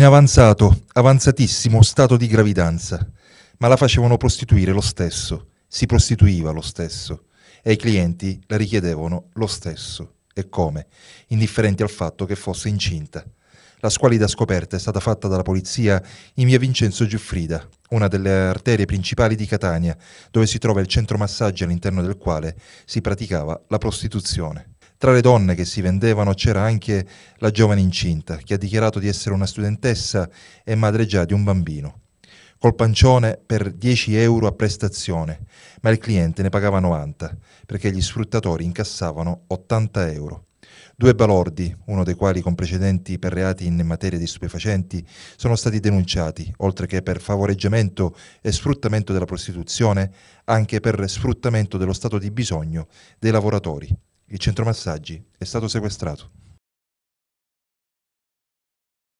in avanzato, avanzatissimo stato di gravidanza, ma la facevano prostituire lo stesso, si prostituiva lo stesso e i clienti la richiedevano lo stesso. E come? Indifferenti al fatto che fosse incinta. La squalida scoperta è stata fatta dalla polizia in via Vincenzo Giuffrida, una delle arterie principali di Catania, dove si trova il centro massaggi all'interno del quale si praticava la prostituzione. Tra le donne che si vendevano c'era anche la giovane incinta, che ha dichiarato di essere una studentessa e madre già di un bambino. Col pancione per 10 euro a prestazione, ma il cliente ne pagava 90, perché gli sfruttatori incassavano 80 euro. Due balordi, uno dei quali con precedenti per reati in materia di stupefacenti, sono stati denunciati, oltre che per favoreggiamento e sfruttamento della prostituzione, anche per sfruttamento dello stato di bisogno dei lavoratori il centro massaggi è stato sequestrato.